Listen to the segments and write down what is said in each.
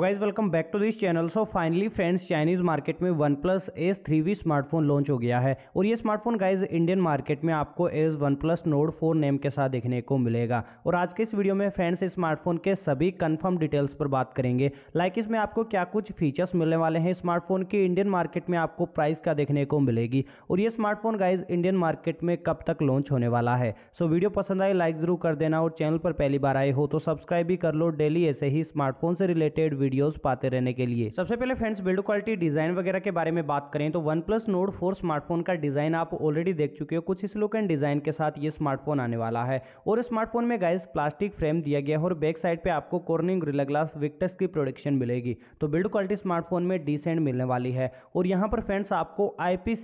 guys welcome back to this channel so finally friends Chinese market में OnePlus Ace three V smartphone launch हो गया है और ये स्मार्टफोन गाइज इंडियन मार्केट में आपको as OnePlus Nord four name के साथ देखने को मिलेगा और आज के इस वीडियो में फ्रेंड्स इस स्मार्टफोन के सभी कन्फर्म डिटेल्स पर बात करेंगे लाइक इसमें आपको क्या कुछ फीचर्स मिलने वाले हैं स्मार्टफोन की इंडियन मार्केट में आपको प्राइस क्या देखने को मिलेगी और ये स्मार्टफोन गाइज इंडियन मार्केट में कब तक लॉन्च होने वाला है सो वीडियो पसंद आए लाइक जरूर कर देना और चैनल पर पहली बार आए हो तो सब्सक्राइब भी कर लो डेली ऐसे ही स्मार्टफोन से रिलेटेड वीडियोस पाते रहने के लिए सबसे पहले फ्रेंड्स बिल्ड क्वालिटी डिजाइन वगैरह के बारे में बात करें तो OnePlus note four smartphone का डिजाइन आप ऑलरेडी देख चुके हो कुछ इस लुक एंड डिजाइन के साथ ये स्मार्टफोन आने वाला है और स्मार्टफोन में गाइस प्लास्टिक फ्रेम दिया गया है और बैक साइड पे आपको कॉर्निंग रिला ग्लास विक्टस की प्रोडक्शन मिलेगी तो बिल्ड क्वालिटी स्मार्टफोन में डिसेंट मिलने वाली है और यहाँ पर फ्रेंड्स आपको आई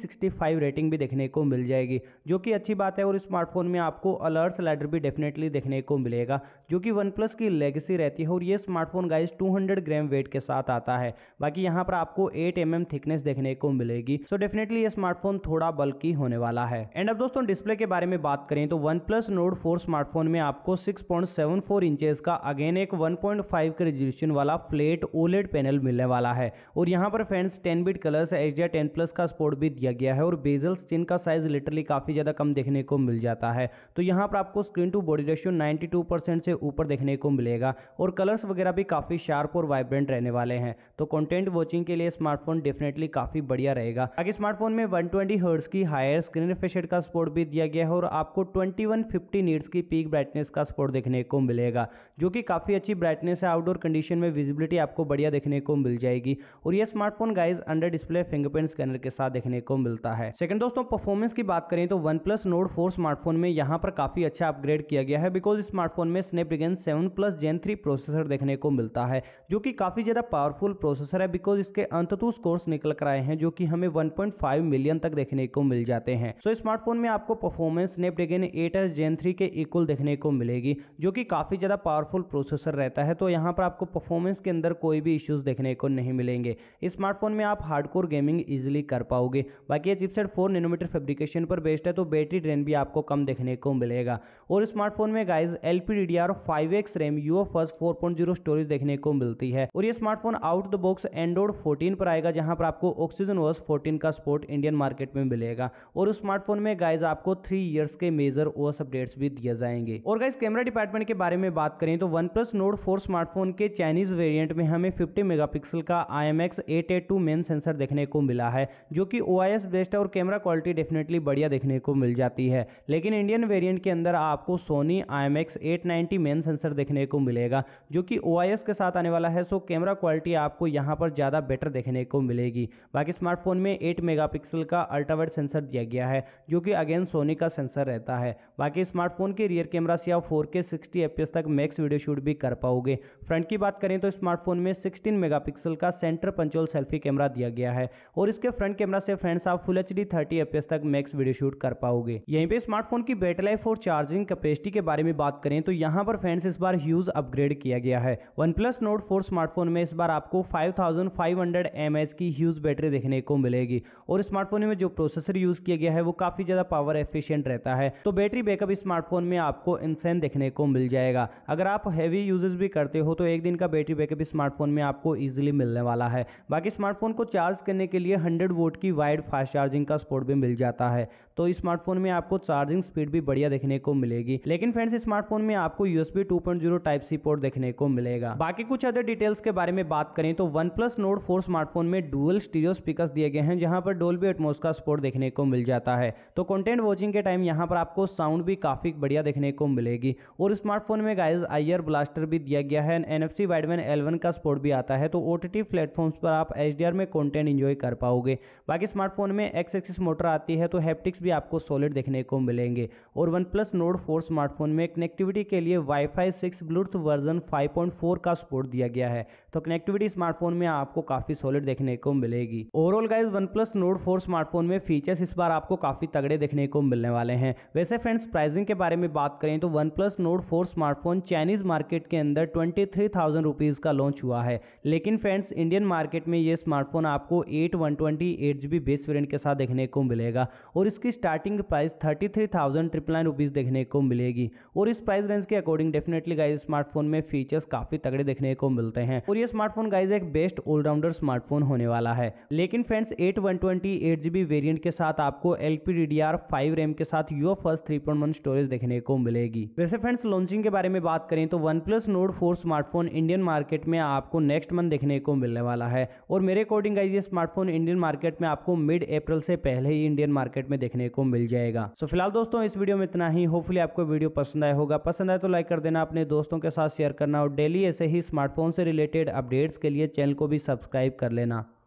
रेटिंग भी देखने को मिल जाएगी जो कि अच्छी बात है और स्मार्टफोन में आपको अलर्ट स्लाइडर भी डेफिनेटली देखने को मिलेगा जो कि वन प्लस की लेगेसी रहती है और ये smartphone guys 200 hundred gram weight के साथ आता है बाकी यहाँ पर आपको एट एम थिकनेस देखने को मिलेगी सो डेफिनेटली ये स्मार्टफोन थोड़ा बल्कि होने वाला है एंड अब दोस्तों डिस्प्ले के बारे में बात करें तो OnePlus note four smartphone में आपको सिक्स पॉइंट का अगेन एक वन के रेजोल्यूशन वाला फ्लेट ओलेट पैनल मिलने वाला है और यहाँ पर friends ten bit colour H D ten plus का स्पोर्ट भी दिया गया है और बेजल बेजल्स का साइज लिटरली काफी ज्यादा कम देखने को मिल जाता है तो यहाँ पर आपको screen to body ratio 92 percent से ऊपर देखने को मिलेगा और कलर्स वगैरह भी काफी शार्प और वाइब्रेंट रहने वाले हैं तो कंटेंट वॉचिंग के लिए स्मार्टफोन डेफिनेटली काफ़ी बढ़िया रहेगा बाकी स्मार्टफोन में 120 ट्वेंटी की हायर स्क्रीन रिफ्रेशर का सपोर्ट भी दिया गया है और आपको 2150 नीट्स की पीक ब्राइटनेस का सपोर्ट देखने को मिलेगा जो कि काफ़ी अच्छी ब्राइटनेस है आउटडोर कंडीशन में विजिबिलिटी आपको बढ़िया देखने को मिल जाएगी और यह smartphone guys under display fingerprint scanner के साथ देखने को मिलता है सेकंड दोस्तों परफॉर्मेंस की बात करें तो वन प्लस नोट स्मार्टफोन में यहाँ पर काफ़ी अच्छा अपग्रेड किया गया है बिकॉज स्मार्टफोन में Snapdragon seven plus gen three processor देखने को मिलता है जो कि काफ़ी ज़्यादा पावरफुल प्रोसेसर है बिकॉज इसके अंततु स्कोर्स निकल कर आए हैं जो कि हमें 1.5 मिलियन तक देखने को मिल जाते हैं सो so, स्मार्टफोन में आपको performance Snapdragon eight S gen three के इक्वल देखने को मिलेगी जो कि काफ़ी ज़्यादा पावरफुल प्रोसेसर रहता है तो यहाँ पर आपको परफॉर्मेंस के अंदर कोई भी इश्यूज़ देखने को नहीं मिलेंगे स्मार्टफोन में आप हार्ड गेमिंग ईजिली कर पाओगे बाकी ये चिपसेट फोर नैनोमीटर फेब्रिकेशन पर बेस्ड है तो बैटरी ड्रेन भी आपको कम देखने को मिलेगा और स्मार्टफोन में guys L P D D R five X RAM UFS four point zero storage देखने को मिलती सकती है और ये smartphone out the box Android 14 पर आएगा जहां पर आपको ऑक्सीजन ओस 14 का सपोर्ट इंडियन मार्केट में मिलेगा और उस स्मार्टफोन में गाइज आपको थ्री ईयर्स के मेजर ओएस अपडेट्स भी दिए जाएंगे और गाइज कैमरा डिपार्टमेंट के बारे में बात करें तो OnePlus note four smartphone के चाइनीज वेरियंट में हमें फिफ्टी मेगापिक्सल का I M X eight eight two main sensor देखने को मिला है जो की ओ आई एस बेस्ट है और कैमरा क्वालिटी डेफिनेटली बढ़िया देखने को मिल जाती है लेकिन इंडियन वेरियंट के अंदर आपको Sony I M X eight ninety main sensor देखने को मिलेगा जो की ओ आई एस के साथ आने वाला है है सो कैमरा क्वालिटी आपको यहाँ पर ज़्यादा बेटर देखने को मिलेगी बाकी स्मार्टफोन में एट मेगापिक्सल का अल्ट्रावेट सेंसर दिया गया है जो कि अगेन सोनी का सेंसर रहता है बाकी स्मार्टफोन के रियर कैमरा से आप फोर के सिक्सटी तक मैक्स वीडियो शूट भी कर पाओगे फ्रंट की बात करें तो स्मार्टफोन में सिक्सटीन मेगा का सेंटर पंचोल सेल्फी कैमरा दिया गया है और इसके फ्रंट कैमरा से फ्रेंड्स आप फुल एच डी थर्टी तक मैक्स वीडियो शूट कर पाओगे यहीं पर स्मार्टफोन की बैटरी लाइफ और चार्जिंग कैपेसिटी के बारे में बात करें तो यहाँ पर फ्रेंड्स इस बार ह्यूज अपग्रेड किया गया है OnePlus note four smartphone में इस बार आपको 5500 mAh की ह्यूज बैटरी देखने को मिलेगी और स्मार्टफोन में जो प्रोसेसर यूज किया गया है वो काफी ज्यादा पावर एफिशिएंट रहता है तो बैटरी बैकअप स्मार्टफोन में आपको इंसेन देखने को मिल जाएगा अगर आप हैवी यूजेस भी करते हो तो एक दिन का बैटरी बैकअप स्मार्टफोन में आपको ईजिली मिलने वाला है बाकी स्मार्टफोन को चार्ज करने के लिए हंड्रेड वोट की वाइड फास्ट चार्जिंग का सपोर्ट भी मिल जाता है तो स्मार्टफोन में आपको चार्जिंग स्पीड भी बढ़िया देखने को मिलेगी लेकिन फ्रेंड्स स्मार्टफोन में आपको यूएसबी 2.0 टाइप सी पोर्ट देखने को मिलेगा बाकी कुछ अदर डिटेल्स के बारे में बात करें तो OnePlus note four smartphone में डुअल स्टीरियो स्पीकर्स दिए गए हैं जहां पर डोलबी एटमोस का सपोर्ट देखने को मिल जाता है तो कंटेंट वॉचिंग के टाइम यहां पर आपको साउंड भी काफ़ी बढ़िया देखने को मिलेगी और स्मार्टफोन में गाइज आईयर ब्लास्टर भी दिया गया है N F C Widevine L one का सपोर्ट भी आता है तो ओ टी प्लेटफॉर्म्स पर आप एच में कॉन्टेंट इंजॉय कर पाओगे बाकी स्मार्टफोन में एक्स एक्सिस मोटर आती है तो हैप्टिक्स भी आपको सॉलिड देखने को मिलेंगे और OnePlus note four smartphone में कनेक्टिविटी के लिए WiFi six Bluetooth version five का सपोर्ट दिया गया है तो कनेक्टिविटी स्मार्टफोन में आपको काफ़ी सॉलिड देखने को मिलेगी overall guys OnePlus note four smartphone में फीचर्स इस बार आपको काफ़ी तगड़े देखने को मिलने वाले हैं वैसे फ्रेंड्स प्राइसिंग के बारे में बात करें तो OnePlus note four smartphone Chinese market के अंदर ट्वेंटी थ्री थाउजेंड रुपीज़ का लॉन्च हुआ है लेकिन फ्रेंड्स इंडियन मार्केट में ये स्मार्टफोन आपको eight one twenty eight G B base variant के साथ देखने को मिलेगा और इसकी starting price thirty three thousand triple nine rupees देखने को मिलेगी और इस प्राइस रेंज के अकॉर्डिंग डेफिनेटली गाइज स्मार्टफोन में फीचर्स काफ़ी तगड़े देखने को मिलते हैं और ये स्मार्टफोन गाइज एक बेस्ट ऑलराउंडर स्मार्टफोन होने वाला है लेकिन friends eight one twenty eight GB variant के साथ आपको L P D D R five RAM के साथ U F S three point one storage देखने को मिलेगी वैसे फ्रेंड्स लॉन्चिंग के बारे में बात करें तो OnePlus note four smartphone Indian market में आपको नेक्स्ट मंथ देखने को मिलने वाला है और मेरे अकॉर्डिंग गाइज ये स्मार्टफोन इंडियन मार्केट में आपको मिड अप्रैल से पहले ही इंडियन मार्केट में देखने को मिल जाएगा सो फिलहाल दोस्तों इस वीडियो में इतना ही होपफुली आपको वीडियो पसंद आया होगा पसंद आए तो लाइक कर देना अपने दोस्तों के साथ शेयर करना और डेली ऐसे ही स्मार्टफोन से रिलेटेड अपडेट्स के लिए चैनल को भी सब्सक्राइब कर लेना